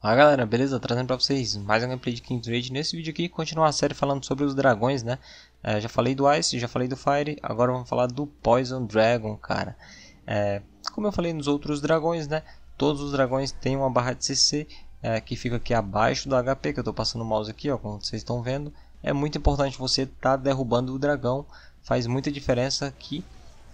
Olá galera, beleza? Trazendo pra vocês mais um gameplay de King's Rage Nesse vídeo aqui, continua a série falando sobre os dragões, né? É, já falei do Ice, já falei do Fire, agora vamos falar do Poison Dragon, cara é, Como eu falei nos outros dragões, né? Todos os dragões têm uma barra de CC é, que fica aqui abaixo do HP Que eu tô passando o mouse aqui, ó, como vocês estão vendo É muito importante você estar tá derrubando o dragão Faz muita diferença aqui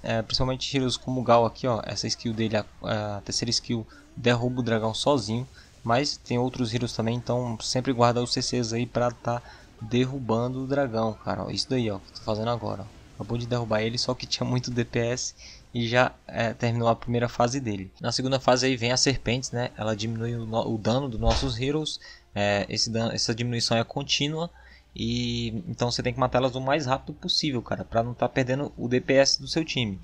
é, principalmente Heroes como Gal aqui, ó, essa skill dele, a, a terceira skill, derruba o dragão sozinho. Mas tem outros heroes também, então sempre guarda os CCs aí pra tá derrubando o dragão, cara. Ó, isso daí, ó, que eu tô fazendo agora. Ó. Acabou de derrubar ele, só que tinha muito DPS e já é, terminou a primeira fase dele. Na segunda fase aí vem as serpentes, né? Ela diminui o, o dano dos nossos heroes. É, esse dano, essa diminuição é contínua. E então você tem que matar elas o mais rápido possível, cara, para não estar tá perdendo o DPS do seu time.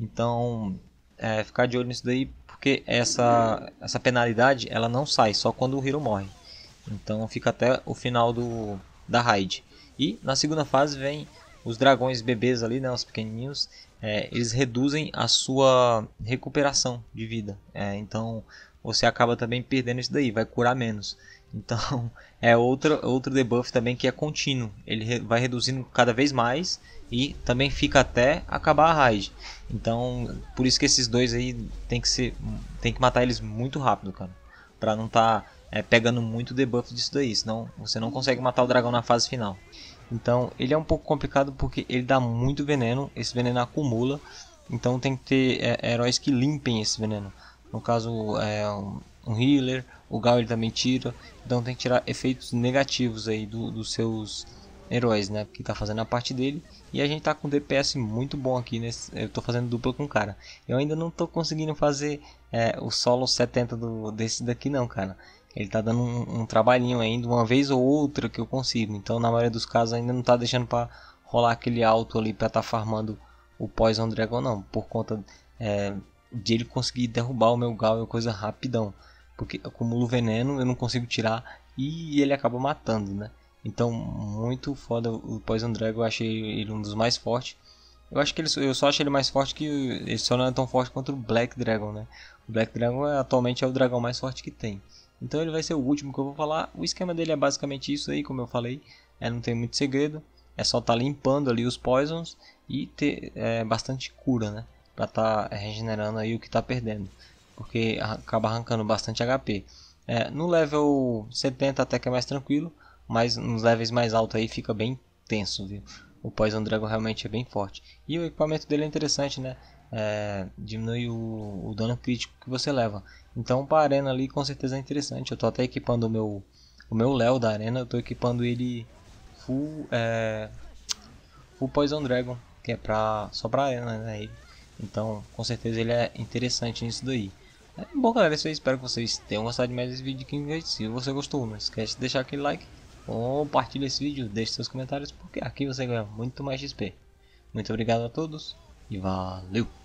Então, é, ficar de olho nisso daí porque essa, essa penalidade ela não sai só quando o Hiro morre. Então fica até o final do, da raid. E na segunda fase vem os dragões bebês ali, né, os pequenininhos, é, eles reduzem a sua recuperação de vida. É, então você acaba também perdendo isso daí, vai curar menos. Então é outro, outro debuff também que é contínuo. Ele re, vai reduzindo cada vez mais e também fica até acabar a raid. Então por isso que esses dois aí tem que, ser, tem que matar eles muito rápido, cara. para não estar tá, é, pegando muito debuff disso daí, senão você não consegue matar o dragão na fase final. Então ele é um pouco complicado porque ele dá muito veneno, esse veneno acumula, então tem que ter é, heróis que limpem esse veneno. No caso, é, um, um healer, o Gal ele também tira, então tem que tirar efeitos negativos aí do, dos seus heróis, né? Que tá fazendo a parte dele. E a gente tá com DPS muito bom aqui, nesse, eu tô fazendo dupla com o cara. Eu ainda não tô conseguindo fazer é, o solo 70 do, desse daqui não, cara. Ele tá dando um, um, trabalhinho ainda, uma vez ou outra que eu consigo. Então, na maioria dos casos, ainda não tá deixando para rolar aquele alto ali para tá farmando o Poison Dragon, não. Por conta é, de ele conseguir derrubar o meu Gal e coisa rapidão. Porque eu acumulo veneno, eu não consigo tirar e ele acaba matando, né? Então, muito foda o Poison Dragon. Eu achei ele um dos mais fortes. Eu acho que ele, eu só achei ele mais forte que. Ele só não é tão forte quanto o Black Dragon, né? O Black Dragon é, atualmente é o dragão mais forte que tem. Então ele vai ser o último que eu vou falar. O esquema dele é basicamente isso aí, como eu falei. É, não tem muito segredo. É só estar tá limpando ali os poisons e ter é, bastante cura, né? Pra estar tá regenerando aí o que está perdendo. Porque acaba arrancando bastante HP. É, no level 70 até que é mais tranquilo. Mas nos levels mais altos aí fica bem tenso, viu? O Poison Dragon realmente é bem forte. E o equipamento dele é interessante, né? é, diminui o, o, dano crítico que você leva. Então para a arena ali com certeza é interessante. Eu estou até equipando o meu o meu Léo da arena, eu estou equipando ele full, é, full Poison Dragon, que é pra, só para arena, né? Então com certeza ele é interessante nisso daí. É, bom galera, isso aí, espero que vocês tenham gostado de mais esse vídeo aqui. Se você gostou, não esquece de deixar aquele like, compartilha esse vídeo, deixe seus comentários, porque aqui você ganha muito mais XP. Muito obrigado a todos e valeu!